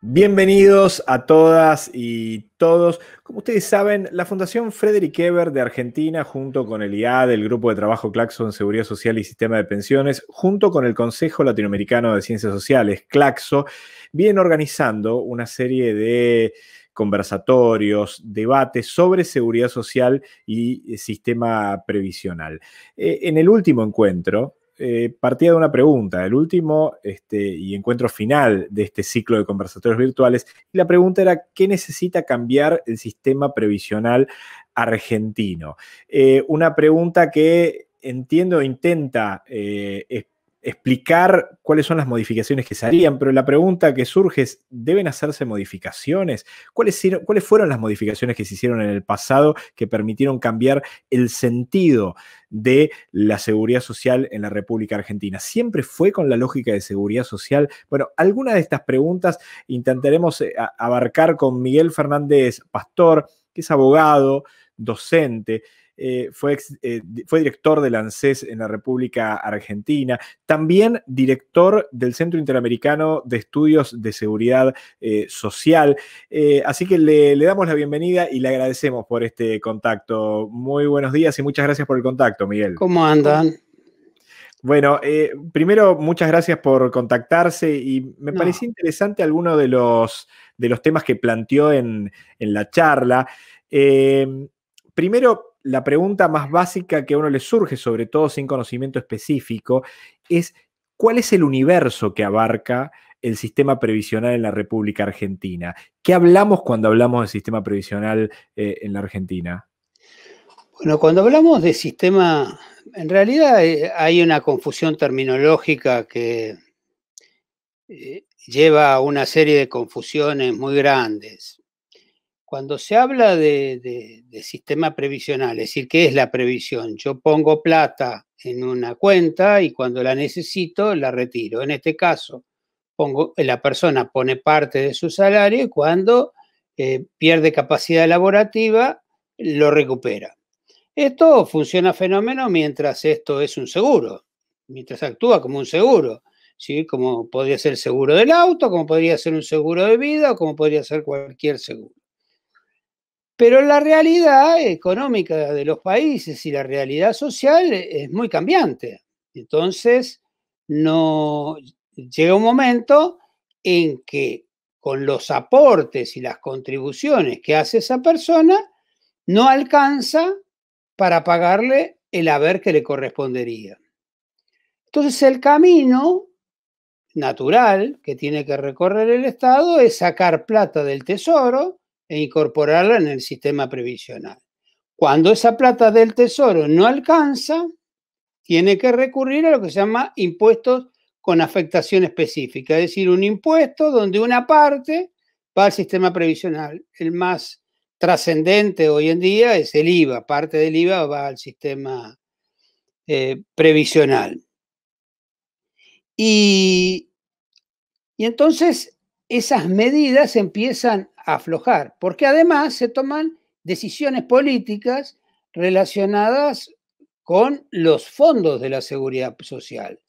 Bienvenidos a todas y todos. Como ustedes saben, la Fundación Frederick Eber de Argentina, junto con el IAD, el Grupo de Trabajo Claxon Seguridad Social y Sistema de Pensiones, junto con el Consejo Latinoamericano de Ciencias Sociales, CLAXO, vienen organizando una serie de conversatorios, debates sobre seguridad social y eh, sistema previsional. Eh, en el último encuentro, eh, partía de una pregunta, el último este, y encuentro final de este ciclo de conversatorios virtuales. la pregunta era, ¿qué necesita cambiar el sistema previsional argentino? Eh, una pregunta que entiendo intenta eh, explicar cuáles son las modificaciones que se harían, pero la pregunta que surge es, ¿deben hacerse modificaciones? ¿Cuáles, fueron las modificaciones que se hicieron en el pasado que permitieron cambiar el sentido de la seguridad social en la República Argentina? ¿Siempre fue con la lógica de seguridad social? Bueno, algunas de estas preguntas intentaremos eh, abarcar con Miguel Fernández Pastor, que es abogado, docente, eh, fue, eh, fue director del ANSES en la República Argentina, también director del Centro Interamericano de Estudios de Seguridad eh, Social. así que le, damos la bienvenida y le agradecemos por este contacto. Muy buenos días y muchas gracias por el contacto, Miguel. ¿Cómo andan? Bueno, primero, muchas gracias por contactarse y me pareció interesante alguno de los, de los temas que planteó en, en la charla. primero, la pregunta más básica que a uno le surge, sobre todo sin conocimiento específico, es cuál es el universo que abarca el sistema previsional en la República Argentina. ¿Qué hablamos cuando hablamos del sistema previsional eh, en la Argentina? Bueno, cuando hablamos de sistema, en realidad eh, hay una confusión terminológica que eh, lleva a una serie de confusiones muy grandes. Cuando se habla de, sistema previsional, es decir, ¿qué es la previsión? Yo pongo plata en una cuenta y cuando la necesito la retiro. En este caso, la persona pone parte de su salario y cuando eh, pierde capacidad laborativa, lo recupera. Esto funciona fenómeno mientras esto es un seguro, mientras actúa como un seguro. ¿Sí? Como podría ser seguro del auto, como podría ser un seguro de vida como podría ser cualquier seguro. Pero la realidad económica de los países y la realidad social es muy cambiante. Entonces, no llega un momento en que con los aportes y las contribuciones que hace esa persona, no alcanza para pagarle el haber que le correspondería. Entonces el camino natural que tiene que recorrer el Estado es sacar plata del tesoro e incorporarla en el sistema previsional. Cuando esa plata del tesoro no alcanza, tiene que recurrir a lo que se llama impuestos con afectación específica, es decir, un impuesto donde una parte va al sistema previsional. El más trascendente hoy en día es el IVA, parte del IVA va al sistema eh, previsional. Y, y entonces esas medidas empiezan aflojar, porque además se toman decisiones políticas relacionadas con los fondos de la seguridad social.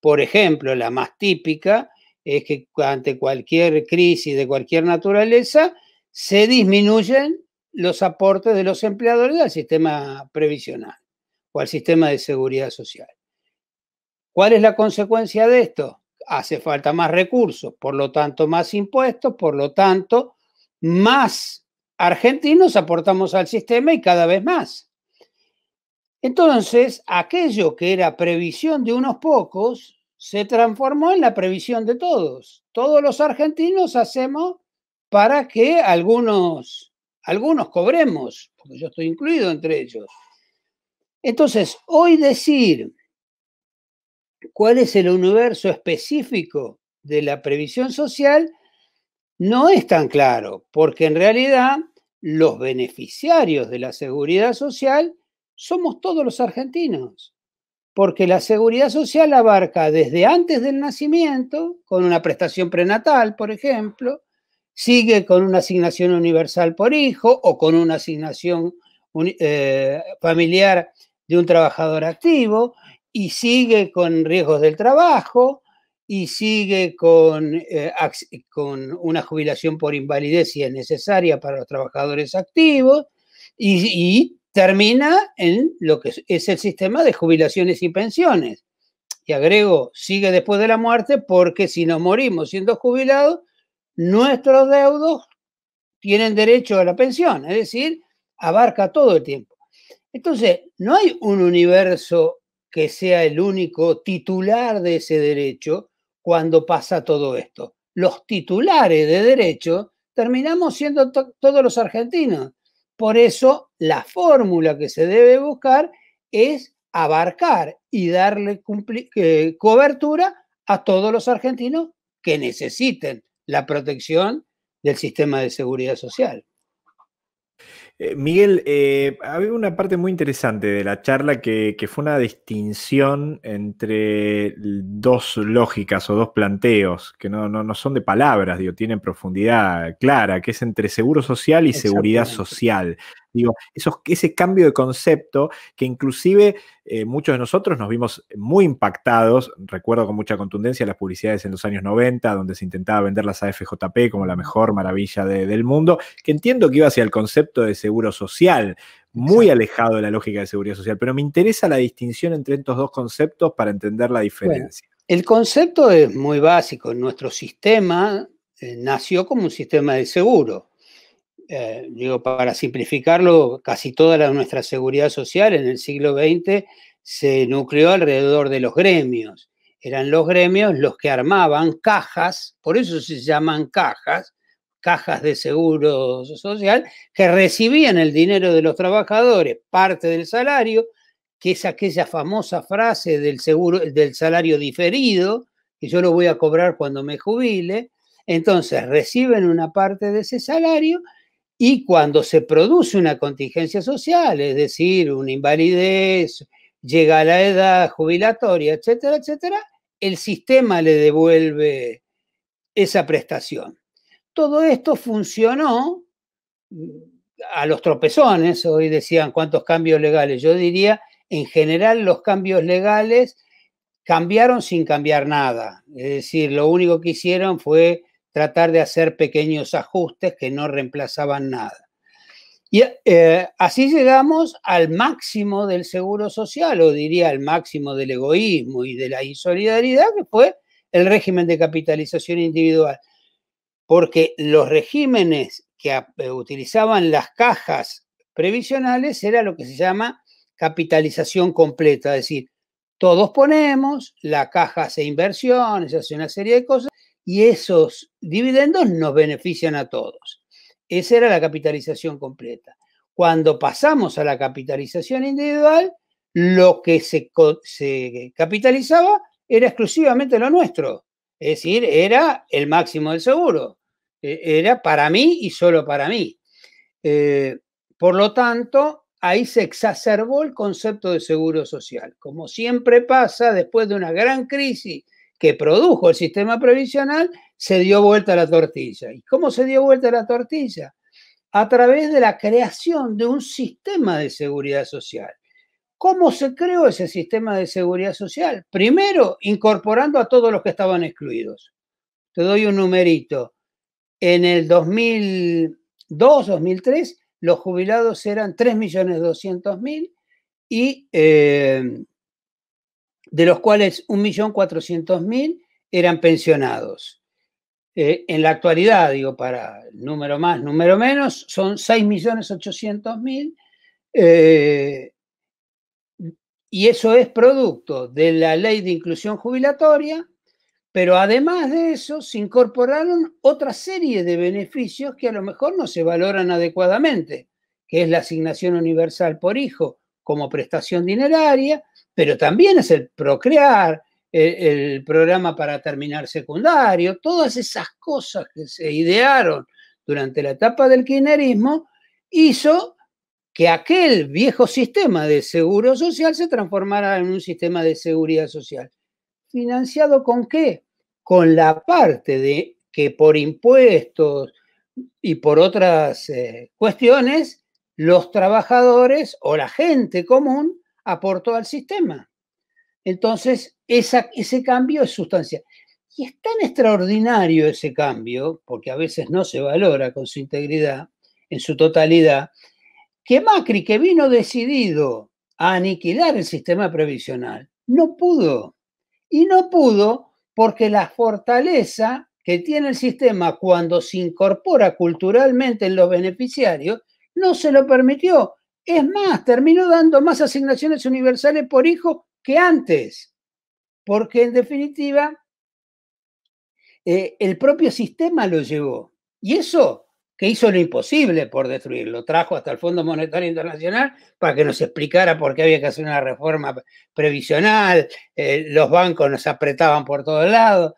Por ejemplo, la más típica es que ante cualquier crisis de cualquier naturaleza se disminuyen los aportes de los empleadores al sistema previsional o al sistema de seguridad social. ¿Cuál es la consecuencia de esto? Hace falta más recursos, por lo tanto más impuestos, por lo tanto más argentinos aportamos al sistema y cada vez más. Entonces, aquello que era previsión de unos pocos se transformó en la previsión de todos. Todos los argentinos hacemos para que algunos, algunos cobremos, porque yo estoy incluido entre ellos. Entonces, hoy decir cuál es el universo específico de la previsión social no es tan claro, porque en realidad los beneficiarios de la seguridad social somos todos los argentinos, porque la seguridad social abarca desde antes del nacimiento, con una prestación prenatal, por ejemplo, sigue con una asignación universal por hijo o con una asignación eh, familiar de un trabajador activo y sigue con riesgos del trabajo y sigue con, eh, con una jubilación por invalidez y es necesaria para los trabajadores activos y termina en lo que es el sistema de jubilaciones y pensiones. Y agrego, sigue después de la muerte porque si nos morimos siendo jubilados, nuestros deudos tienen derecho a la pensión, es decir, abarca todo el tiempo. Entonces, no hay un universo que sea el único titular de ese derecho, cuando pasa todo esto. Los titulares de derecho terminamos siendo todos los argentinos. Por eso la fórmula que se debe buscar es abarcar y darle eh, cobertura a todos los argentinos que necesiten la protección del sistema de seguridad social. Eh, Miguel, eh, había una parte muy interesante de la charla que, fue una distinción entre dos lógicas o dos planteos que no, no son de palabras, digo, tienen profundidad clara, que es entre seguro social y seguridad social. Digo, esos, ese cambio de concepto que inclusive eh, muchos de nosotros nos vimos muy impactados, recuerdo con mucha contundencia las publicidades en los años 90, donde se intentaba vender las AFJP como la mejor maravilla del mundo, que entiendo que iba hacia el concepto de seguro social, muy alejado de la lógica de seguridad social, pero me interesa la distinción entre estos dos conceptos para entender la diferencia. el concepto es muy básico, nuestro sistema eh, nació como un sistema de seguro eh, digo, para simplificarlo, casi toda nuestra seguridad social en el siglo XX se nucleó alrededor de los gremios. Eran los gremios los que armaban cajas, por eso se llaman cajas, cajas de seguro social, que recibían el dinero de los trabajadores, parte del salario, que es aquella famosa frase del, seguro, del salario diferido, que yo lo voy a cobrar cuando me jubile. Entonces reciben una parte de ese salario y cuando se produce una contingencia social, es decir, una invalidez, llega a la edad jubilatoria, etcétera, etcétera, el sistema le devuelve esa prestación. Todo esto funcionó mm, a los tropezones, hoy decían cuántos cambios legales, yo diría, en general los cambios legales cambiaron sin cambiar nada, es decir, lo único que hicieron fue tratar de hacer pequeños ajustes que no reemplazaban nada. Y eh, así llegamos al máximo del seguro social, o diría al máximo del egoísmo y de la insolidaridad, que fue el régimen de capitalización individual. Porque los regímenes que eh, utilizaban las cajas previsionales era lo que se llama capitalización completa, es decir, todos ponemos, la caja hace inversiones, hace una serie de cosas y esos dividendos nos benefician a todos. Esa era la capitalización completa. Cuando pasamos a la capitalización individual, lo que se, capitalizaba era exclusivamente lo nuestro, es decir, era el máximo del seguro, e, era para mí y solo para mí. Eh, por lo tanto, ahí se exacerbó el concepto de seguro social. Como siempre pasa, después de una gran crisis que produjo el sistema previsional, se dio vuelta la tortilla. ¿Y cómo se dio vuelta la tortilla? A través de la creación de un sistema de seguridad social. ¿Cómo se creó ese sistema de seguridad social? Primero, incorporando a todos los que estaban excluidos. Te doy un numerito. En el 2002, 2003, los jubilados eran 3.200.000 y eh, de los cuales 1.400.000 eran pensionados. Eh, en la actualidad, digo, para número más, número menos, son 6.800.000 eh, y eso es producto de la ley de inclusión jubilatoria, pero además de eso se incorporaron otra serie de beneficios que a lo mejor no se valoran adecuadamente, que es la asignación universal por hijo como prestación dineraria, pero también es el procrear, el, programa para terminar secundario, todas esas cosas que se idearon durante la etapa del kirchnerismo, hizo que aquel viejo sistema de seguro social se transformara en un sistema de seguridad social. ¿Financiado con qué? Con la parte de que por impuestos y por otras eh, cuestiones, los trabajadores o la gente común aportó al sistema. Entonces, ese cambio es sustancial. Y es tan extraordinario ese cambio, porque a veces no se valora con su integridad, en su totalidad, que Macri, que vino decidido a aniquilar el sistema previsional, no pudo. Y no pudo porque la fortaleza que tiene el sistema cuando se incorpora culturalmente en los beneficiarios no se lo permitió, es más, terminó dando más asignaciones universales por hijo que antes, porque en definitiva eh, el propio sistema lo llevó. Y eso que hizo lo imposible por destruirlo, trajo hasta el Fondo Monetario Internacional para que nos explicara por qué había que hacer una reforma previsional, eh, los bancos nos apretaban por todos lados,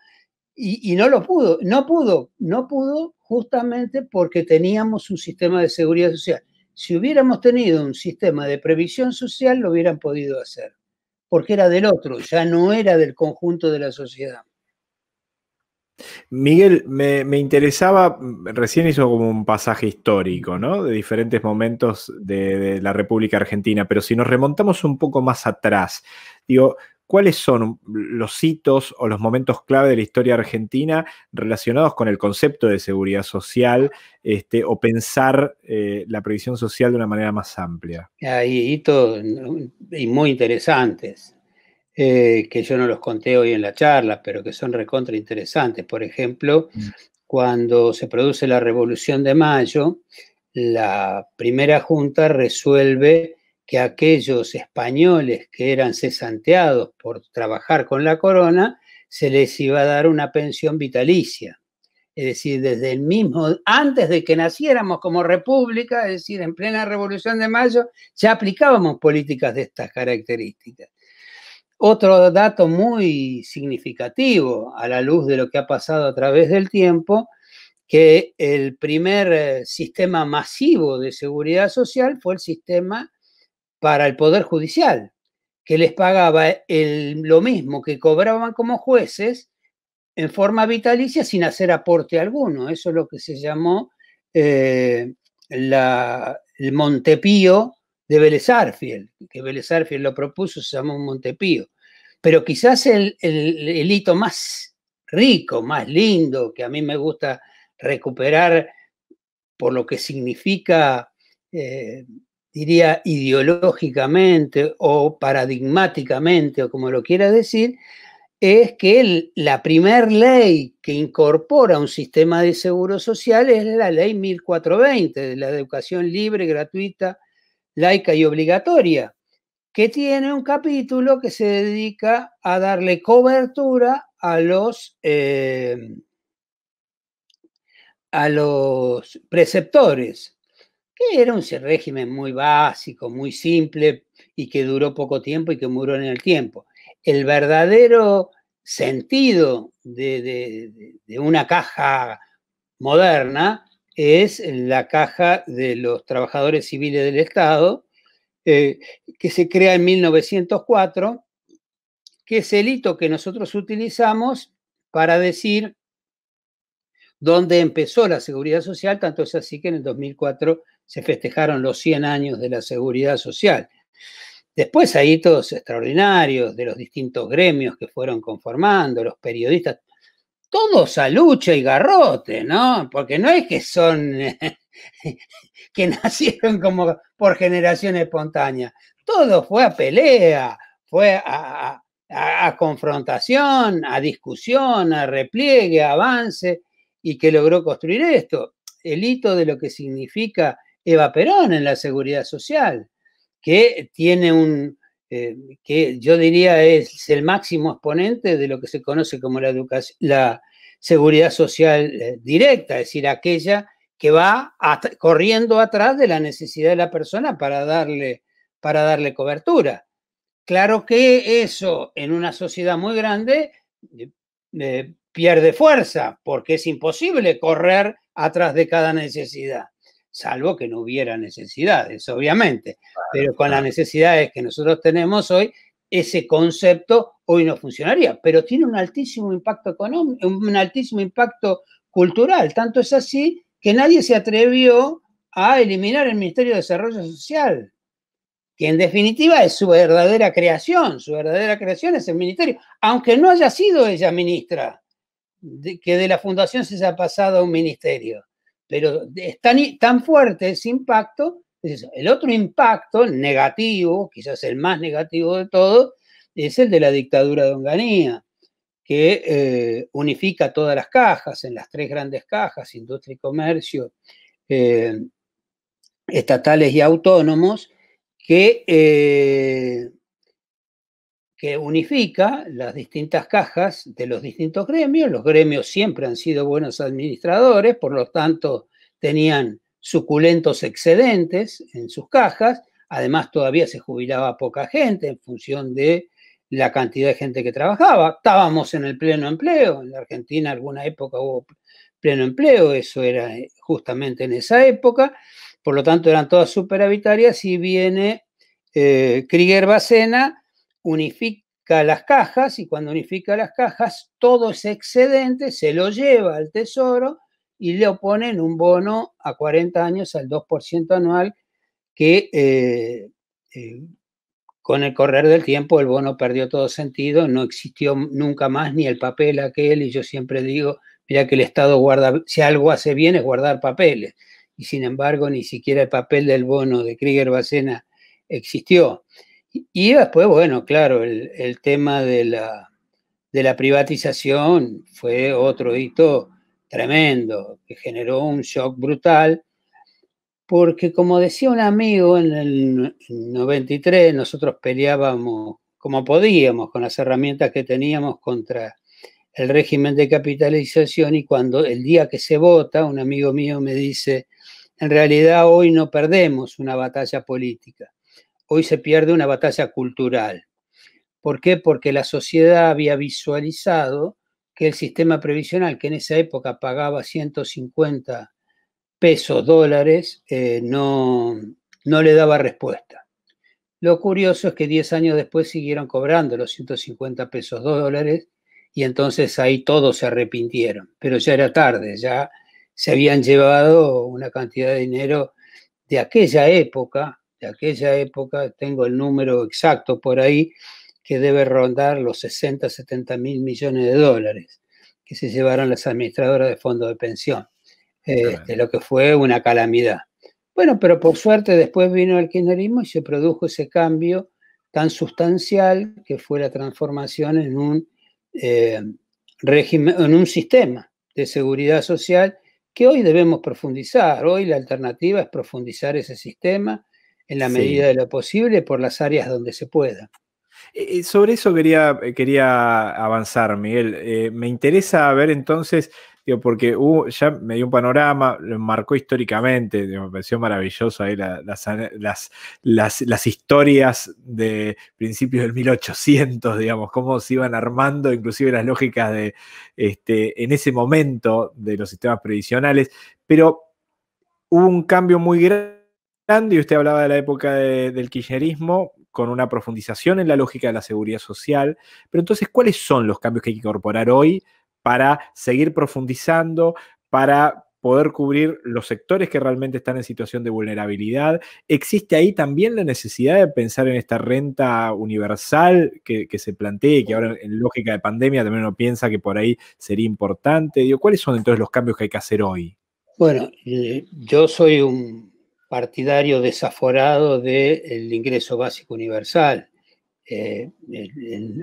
y, y, no lo pudo, no pudo, no pudo justamente porque teníamos un sistema de seguridad social si hubiéramos tenido un sistema de previsión social, lo hubieran podido hacer, porque era del otro, ya no era del conjunto de la sociedad. Miguel, me, interesaba, recién hizo como un pasaje histórico, ¿no? De diferentes momentos de, de, la República Argentina, pero si nos remontamos un poco más atrás, digo, ¿cuáles son los hitos o los momentos clave de la historia argentina relacionados con el concepto de seguridad social este, o pensar eh, la previsión social de una manera más amplia? Hay hitos mm, y muy interesantes, eh, que yo no los conté hoy en la charla, pero que son recontra interesantes. Por ejemplo, mm. cuando se produce la Revolución de Mayo, la primera junta resuelve que aquellos españoles que eran cesanteados por trabajar con la corona, se les iba a dar una pensión vitalicia. Es decir, desde el mismo, antes de que naciéramos como república, es decir, en plena Revolución de Mayo, ya aplicábamos políticas de estas características. Otro dato muy significativo a la luz de lo que ha pasado a través del tiempo, que el primer eh, sistema masivo de seguridad social fue el sistema para el Poder Judicial, que les pagaba el, lo mismo que cobraban como jueces en forma vitalicia sin hacer aporte alguno. Eso es lo que se llamó eh, el Montepío de Vélez que Vélez lo propuso, se llamó Montepío. Pero quizás el, hito más rico, más lindo, que a mí me gusta recuperar por lo que significa eh, diría, ideológicamente o paradigmáticamente o como lo quiera decir, es que la primer ley que incorpora un sistema de seguro social es la ley 1420 de la educación libre, gratuita, laica y obligatoria, que tiene un capítulo que se dedica a darle cobertura a los, eh, a los preceptores era un régimen muy básico, muy simple y que duró poco tiempo y que murió en el tiempo. El verdadero sentido de, una caja moderna es la caja de los trabajadores civiles del Estado, eh, que se crea en 1904, que es el hito que nosotros utilizamos para decir dónde empezó la seguridad social, tanto es así que en el 2004 se festejaron los 100 años de la seguridad social. Después hay hitos extraordinarios de los distintos gremios que fueron conformando, los periodistas, todos a lucha y garrote, ¿no? Porque no es que son que nacieron como por generación espontánea, todo fue a pelea, fue a, a confrontación, a discusión, a repliegue, a avance, y que logró construir esto. El hito de lo que significa Eva Perón en la seguridad social, que tiene un, eh, que yo diría es el máximo exponente de lo que se conoce como la, la seguridad social eh, directa, es decir, aquella que va corriendo atrás de la necesidad de la persona para darle, para darle cobertura. Claro que eso en una sociedad muy grande eh, pierde fuerza porque es imposible correr atrás de cada necesidad salvo que no hubiera necesidades, obviamente. pero con las necesidades que nosotros tenemos hoy, ese concepto hoy no funcionaría, pero tiene un altísimo impacto económico, un altísimo impacto cultural. Tanto es así que nadie se atrevió a eliminar el Ministerio de Desarrollo Social, que en definitiva es su verdadera creación, su verdadera creación es el Ministerio, aunque no haya sido ella ministra, que de la fundación se haya pasado a un ministerio pero es tan, fuerte ese impacto. el otro impacto negativo, quizás el más negativo de todo, es el de la dictadura de Onganía, que eh, unifica todas las cajas, en las tres grandes cajas, industria y comercio, eh, estatales y autónomos, que eh, que unifica las distintas cajas de los distintos gremios. Los gremios siempre han sido buenos administradores, por lo tanto tenían suculentos excedentes en sus cajas. Además, todavía se jubilaba poca gente en función de la cantidad de gente que trabajaba. Estábamos en el pleno empleo. En la Argentina alguna época hubo pleno empleo, eso era eh, justamente en esa época. Por lo tanto, eran todas superhabitarias y viene eh, Krieger Bacena unifica las cajas y cuando unifica las cajas, todo ese excedente se lo lleva al Tesoro y le oponen un bono a 40 años al 2% anual que eh, eh, con el correr del tiempo el bono perdió todo sentido, no existió nunca más ni el papel aquel y yo siempre digo, mira que el Estado guarda, si algo hace bien es guardar papeles y sin embargo ni siquiera el papel del bono de Krieger-Bacena existió. Y después, bueno, claro, el, tema de la, de la privatización fue otro hito tremendo, que generó un shock brutal, porque como decía un amigo en el 93, nosotros peleábamos como podíamos con las herramientas que teníamos contra el régimen de capitalización y cuando el día que se vota, un amigo mío me dice, en realidad hoy no perdemos una batalla política, hoy se pierde una batalla cultural. ¿Por qué? Porque la sociedad había visualizado que el sistema previsional, que en esa época pagaba 150 pesos dólares, eh, no, no le daba respuesta. Lo curioso es que 10 años después siguieron cobrando los 150 pesos dólares y entonces ahí todos se arrepintieron, pero ya era tarde, ya se habían llevado una cantidad de dinero de aquella época de aquella época, tengo el número exacto por ahí, que debe rondar los 60, 70 mil millones de dólares que se llevaron las administradoras de fondos de pensión, este, lo que fue una calamidad. Bueno, pero por suerte después vino el kirchnerismo y se produjo ese cambio tan sustancial que fue la transformación en un, eh, en un sistema de seguridad social que hoy debemos profundizar. Hoy la alternativa es profundizar ese sistema, en la medida de lo posible por las áreas donde se pueda. Eh, eh, sobre eso quería, eh, quería avanzar, Miguel. me interesa ver entonces, porque ya me dio un panorama, lo marcó históricamente, me pareció maravilloso ahí las, las, historias de principios del 1800, digamos, cómo se iban armando inclusive las lógicas de, este, en ese momento de los sistemas previsionales, pero hubo un cambio muy grande y usted hablaba de la época del kirchnerismo con una profundización en la lógica de la seguridad social, pero entonces, ¿cuáles son los cambios que hay que incorporar hoy para seguir profundizando, para poder cubrir los sectores que realmente están en situación de vulnerabilidad. Existe ahí también la necesidad de pensar en esta renta universal que, que se y que ahora en lógica de pandemia también uno piensa que por ahí sería importante. Digo, ¿Cuáles son entonces los cambios que hay que hacer hoy? Bueno, eh, yo soy un partidario desaforado del ingreso básico universal. Eh,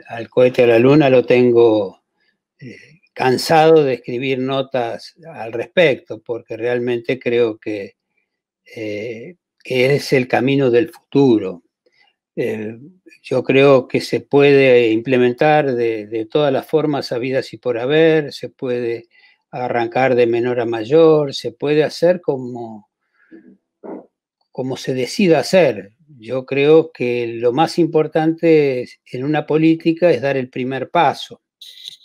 al cohete a la luna lo tengo eh, cansado de escribir notas al respecto, porque realmente creo que, eh, es el camino del futuro. yo creo que se puede implementar de, de todas las formas habidas y por haber, se puede arrancar de menor a mayor, se puede hacer como como se decida hacer. Yo creo que lo más importante en una política es dar el primer paso,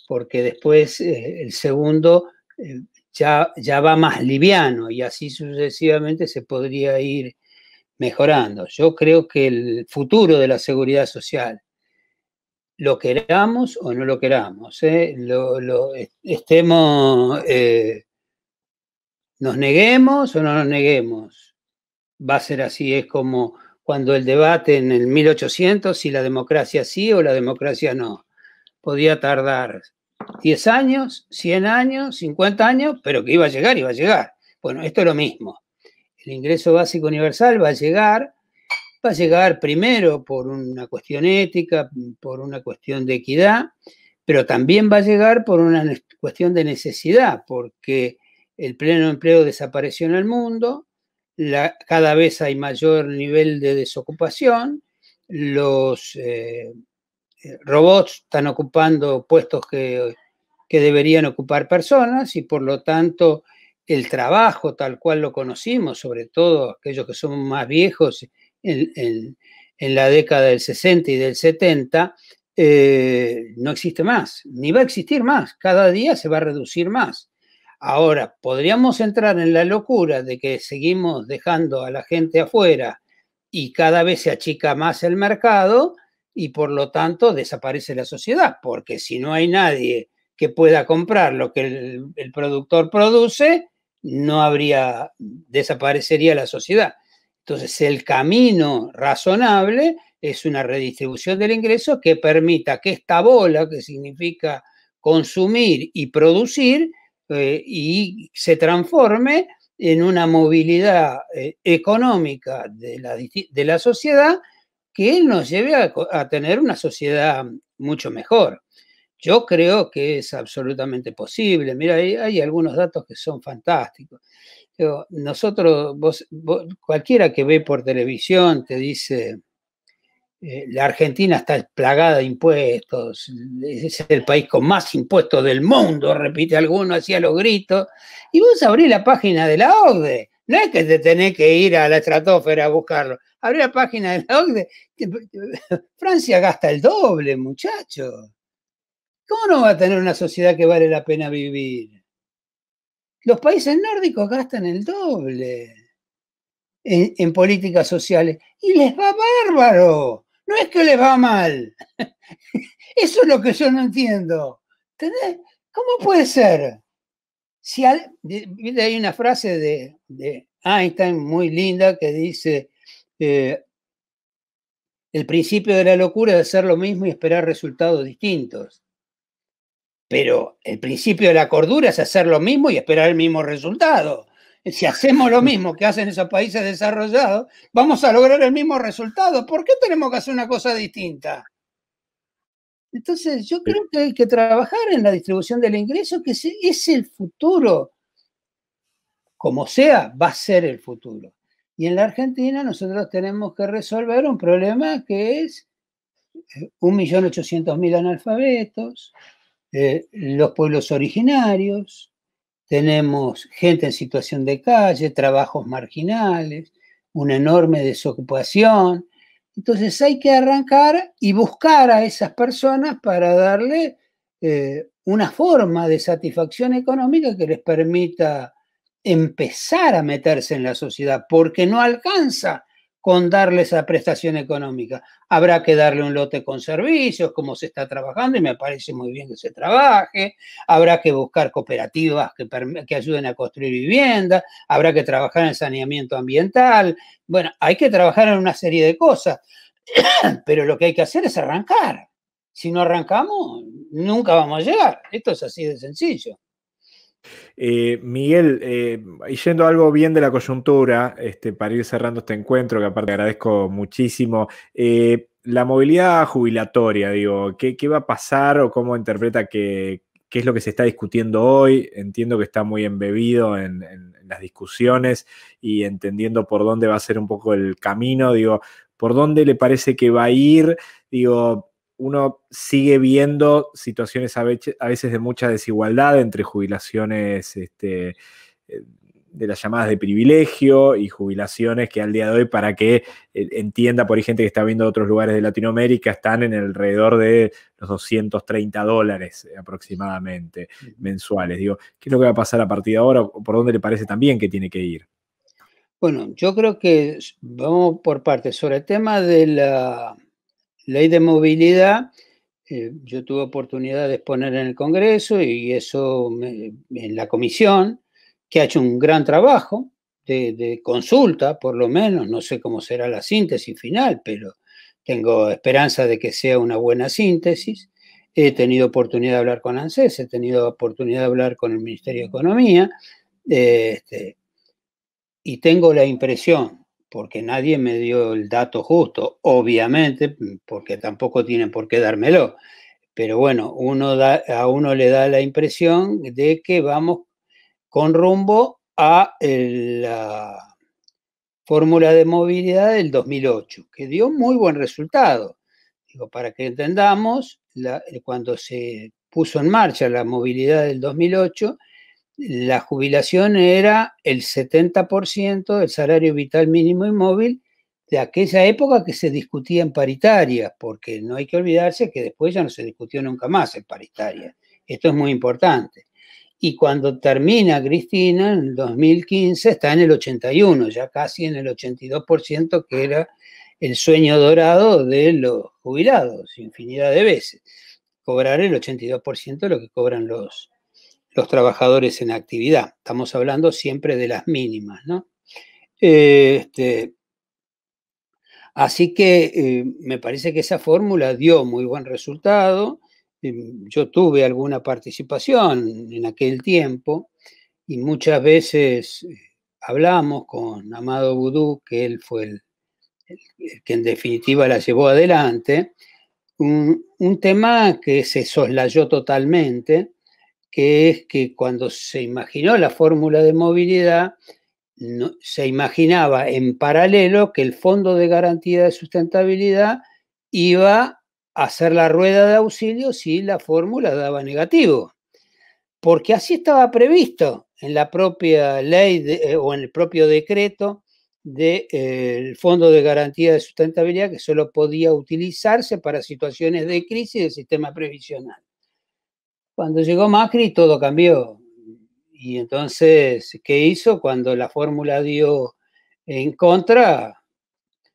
porque después eh, el segundo eh, ya, ya va más liviano y así sucesivamente se podría ir mejorando. Yo creo que el futuro de la seguridad social, lo queramos o no lo queramos, ¿eh? estemos, nos neguemos o no nos neguemos, va a ser así, es como cuando el debate en el 1800, si la democracia sí o la democracia no, podía tardar 10 años, 100 años, 50 años, pero que iba a llegar, iba a llegar. Bueno, esto es lo mismo. El ingreso básico universal va a llegar, va a llegar primero por una cuestión ética, por una cuestión de equidad, pero también va a llegar por una cuestión de necesidad, porque el pleno empleo desapareció en el mundo, cada vez hay mayor nivel de desocupación, los eh, eh, robots están ocupando puestos que, deberían ocupar personas y por lo tanto el trabajo tal cual lo conocimos, sobre todo aquellos que son más viejos en, la década del 60 y del 70, eh, no existe más, ni va a existir más, cada día se va a reducir más. Ahora, podríamos entrar en la locura de que seguimos dejando a la gente afuera y cada vez se achica más el mercado y por lo tanto desaparece la sociedad, porque si no hay nadie que pueda comprar lo que el, productor produce, no habría, desaparecería la sociedad. Entonces, el camino razonable es una redistribución del ingreso que permita que esta bola, que significa consumir y producir, eh, y se transforme en una movilidad eh, económica de la, sociedad que nos lleve a, tener una sociedad mucho mejor. Yo creo que es absolutamente posible. Mira, hay, algunos datos que son fantásticos. Nosotros, cualquiera que ve por televisión te dice, eh, la Argentina está plagada de impuestos, es el país con más impuestos del mundo, repite alguno hacía los gritos, y vos abrís la página de la OCDE, no es que te tenés que ir a la estratosfera a buscarlo, abrí la página de la OCDE, Francia gasta el doble, muchachos. ¿Cómo no va a tener una sociedad que vale la pena vivir? Los países nórdicos gastan el doble en políticas sociales y les va bárbaro no es que le va mal. Eso es lo que yo no entiendo. ¿Cómo puede ser? Si hay una frase de, Einstein muy linda que dice, eh, el principio de la locura es hacer lo mismo y esperar resultados distintos. Pero el principio de la cordura es hacer lo mismo y esperar el mismo resultado si hacemos lo mismo que hacen esos países desarrollados, vamos a lograr el mismo resultado. ¿Por qué tenemos que hacer una cosa distinta? Entonces, yo creo que hay que trabajar en la distribución del ingreso, que es el futuro. Como sea, va a ser el futuro. Y en la Argentina nosotros tenemos que resolver un problema que es 1.800.000 eh, analfabetos, eh, los pueblos originarios, tenemos gente en situación de calle, trabajos marginales, una enorme desocupación. Entonces hay que arrancar y buscar a esas personas para darle eh, una forma de satisfacción económica que les permita empezar a meterse en la sociedad, porque no alcanza con darle esa prestación económica. Habrá que darle un lote con servicios, como se está trabajando, y me parece muy bien que se trabaje. Habrá que buscar cooperativas que, que ayuden a construir viviendas. Habrá que trabajar en saneamiento ambiental. Bueno, hay que trabajar en una serie de cosas, pero lo que hay que hacer es arrancar. Si no arrancamos, nunca vamos a llegar. Esto es así de sencillo. Eh, Miguel, eh, yendo algo bien de la coyuntura, este, para ir cerrando este encuentro, que aparte agradezco muchísimo, eh, la movilidad jubilatoria, digo, ¿qué, va a pasar o cómo interpreta que, qué es lo que se está discutiendo hoy? Entiendo que está muy embebido en, en las discusiones y entendiendo por dónde va a ser un poco el camino, digo, ¿por dónde le parece que va a ir? Digo, uno sigue viendo situaciones a veces de mucha desigualdad entre jubilaciones este, eh, de las llamadas de privilegio y jubilaciones que al día de hoy, para que eh, entienda por ahí gente que está viendo otros lugares de Latinoamérica, están en alrededor de los 230 dólares eh, aproximadamente mensuales. Digo, ¿qué es lo que va a pasar a partir de ahora? ¿Por dónde le parece también que tiene que ir? Bueno, yo creo que vamos por partes. Sobre el tema de la ley de movilidad, eh, yo tuve oportunidad de exponer en el Congreso y eso en la comisión, que ha hecho un gran trabajo de, consulta, por lo menos, no sé cómo será la síntesis final, pero tengo esperanza de que sea una buena síntesis. He tenido oportunidad de hablar con ANSES, he tenido oportunidad de hablar con el Ministerio de Economía, este, y tengo la impresión porque nadie me dio el dato justo, obviamente, porque tampoco tienen por qué dármelo. Pero bueno, a uno le da la impresión de que vamos con rumbo a la fórmula de movilidad del 2008, que dio muy buen resultado. Digo, para que entendamos, cuando se puso en marcha la movilidad del 2008, la jubilación era el 70% del salario vital mínimo inmóvil de aquella época que se discutía en paritarias, porque no hay que olvidarse que después ya no se discutió nunca más en paritaria, Esto es muy importante. Y cuando termina Cristina, en 2015, está en el 81, ya casi en el 82%, que era el sueño dorado de los jubilados, infinidad de veces. Cobrar el 82% de lo que cobran los, los trabajadores en actividad. Estamos hablando siempre de las mínimas, eh, este, así que eh, me parece que esa fórmula dio muy buen resultado. Eh, yo tuve alguna participación en aquel tiempo y muchas veces hablamos con Amado Vudú, que él fue el, que en definitiva la llevó adelante, un, un tema que se soslayó totalmente, que es que cuando se imaginó la fórmula de movilidad, no, se imaginaba en paralelo que el Fondo de Garantía de Sustentabilidad iba a hacer la rueda de auxilio si la fórmula daba negativo, porque así estaba previsto en la propia ley eh, o en el propio decreto del eh, Fondo de Garantía de Sustentabilidad que solo podía utilizarse para situaciones de crisis del sistema previsional. Cuando llegó Macri todo cambió. Y entonces, ¿qué hizo? Cuando la fórmula dio en contra,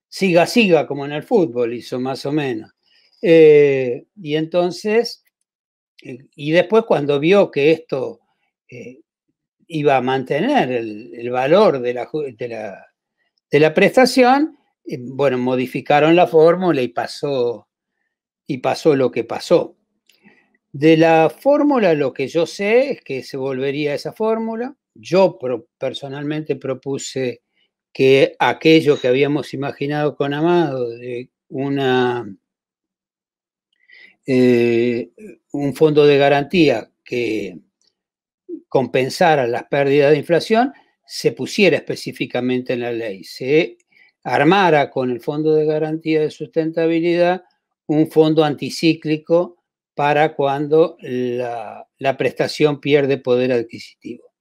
siga, siga, como en el fútbol hizo más o menos. Eh, y entonces, y después cuando vio que esto eh, iba a mantener el, valor de la, de la, prestación, eh, bueno, modificaron la fórmula y pasó, y pasó lo que pasó. De la fórmula lo que yo sé es que se volvería a esa fórmula. Yo personalmente propuse que aquello que habíamos imaginado con Amado, de una, eh, un fondo de garantía que compensara las pérdidas de inflación, se pusiera específicamente en la ley, se armara con el fondo de garantía de sustentabilidad un fondo anticíclico para cuando la, prestación pierde poder adquisitivo.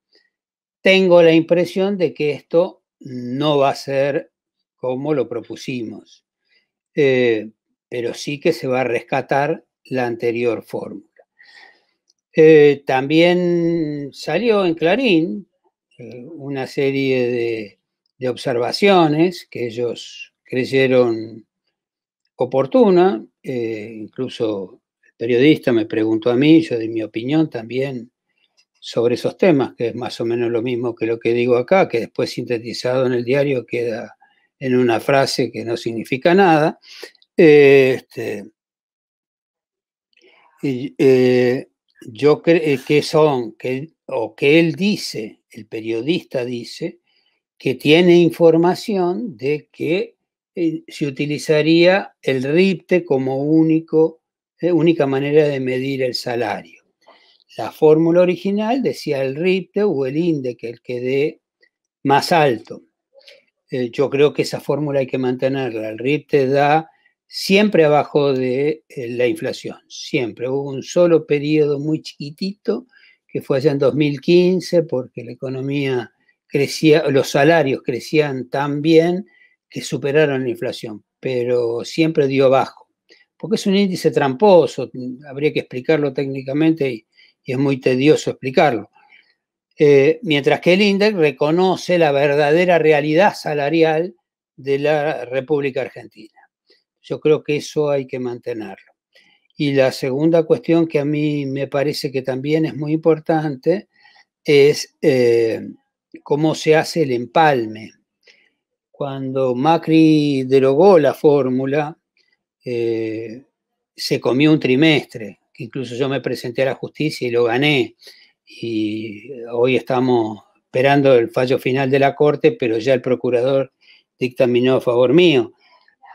Tengo la impresión de que esto no va a ser como lo propusimos, eh, pero sí que se va a rescatar la anterior fórmula. Eh, también salió en Clarín eh, una serie de, de, observaciones que ellos creyeron oportuna, incluso periodista me preguntó a mí, yo di mi opinión también sobre esos temas, que es más o menos lo mismo que lo que digo acá, que después sintetizado en el diario queda en una frase que no significa nada. Este, eh, yo creo eh, que son, que, o que él dice, el periodista dice, que tiene información de que eh, se utilizaría el RIPTE como único única manera de medir el salario. La fórmula original decía el RIPTE o el INDE, que el que dé más alto. Eh, yo creo que esa fórmula hay que mantenerla. El RIPTE da siempre abajo de eh, la inflación, siempre. Hubo un solo periodo muy chiquitito, que fue allá en 2015, porque la economía crecía, los salarios crecían tan bien que superaron la inflación, pero siempre dio abajo porque es un índice tramposo, habría que explicarlo técnicamente y, es muy tedioso explicarlo. Eh, mientras que el INDEC reconoce la verdadera realidad salarial de la República Argentina. Yo creo que eso hay que mantenerlo. Y la segunda cuestión que a mí me parece que también es muy importante es eh, cómo se hace el empalme. Cuando Macri derogó la fórmula, eh, se comió un trimestre, que incluso yo me presenté a la justicia y lo gané. Y hoy estamos esperando el fallo final de la Corte, pero ya el procurador dictaminó a favor mío.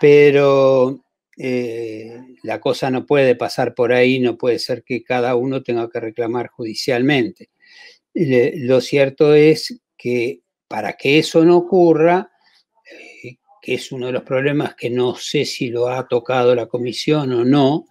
Pero eh, la cosa no puede pasar por ahí, no puede ser que cada uno tenga que reclamar judicialmente. lo cierto es que para que eso no ocurra, que es uno de los problemas que no sé si lo ha tocado la comisión o no,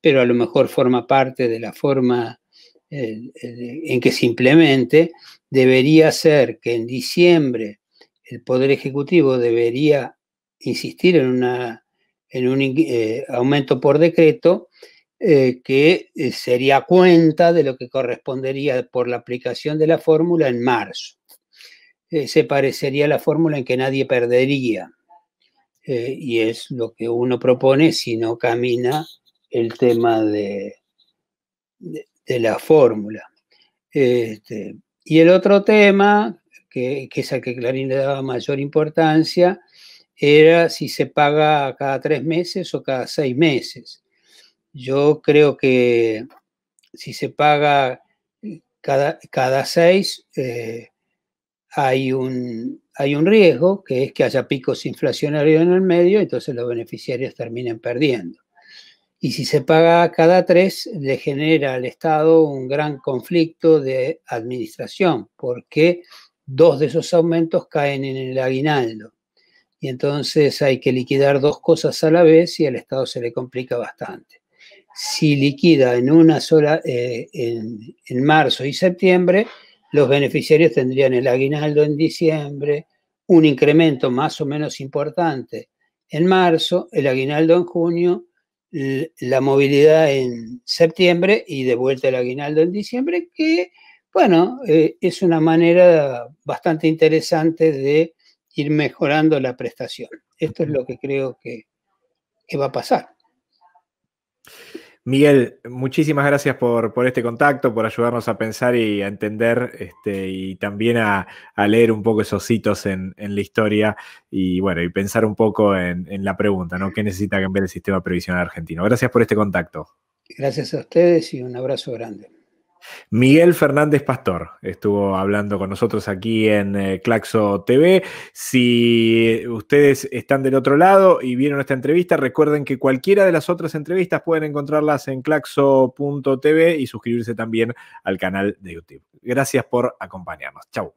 pero a lo mejor forma parte de la forma eh, en que simplemente debería ser que en diciembre el Poder Ejecutivo debería insistir en, una, en un eh, aumento por decreto eh, que sería cuenta de lo que correspondería por la aplicación de la fórmula en marzo. se parecería la fórmula en que nadie perdería, eh, y es lo que uno propone si no camina el tema de, de, la fórmula. Este, y el otro tema, que, que, es al que Clarín le daba mayor importancia, era si se paga cada tres meses o cada seis meses. Yo creo que si se paga cada, cada seis, eh, hay un, hay un riesgo, que es que haya picos inflacionarios en el medio, entonces los beneficiarios terminen perdiendo. Y si se paga cada tres, le genera al Estado un gran conflicto de administración, porque dos de esos aumentos caen en el aguinaldo. Y entonces hay que liquidar dos cosas a la vez y al Estado se le complica bastante. Si liquida en una sola, eh, en marzo y septiembre, los beneficiarios tendrían el aguinaldo en diciembre, un incremento más o menos importante en marzo, el aguinaldo en junio, la movilidad en septiembre y de vuelta el aguinaldo en diciembre, que bueno, eh, es una manera bastante interesante de ir mejorando la prestación. Esto es lo que creo que, que va a pasar. Miguel, muchísimas gracias por, este contacto, por ayudarnos a pensar y a entender este, y también a, leer un poco esos hitos en, la historia y bueno, y pensar un poco en, en la pregunta, ¿no? ¿Qué necesita cambiar el sistema previsional argentino? Gracias por este contacto. Gracias a ustedes y un abrazo grande. Miguel Fernández Pastor estuvo hablando con nosotros aquí en eh, Claxo TV. Si ustedes están del otro lado y vieron esta entrevista, recuerden que cualquiera de las otras entrevistas pueden encontrarlas en claxo.tv y suscribirse también al canal de YouTube. Gracias por acompañarnos. Chau.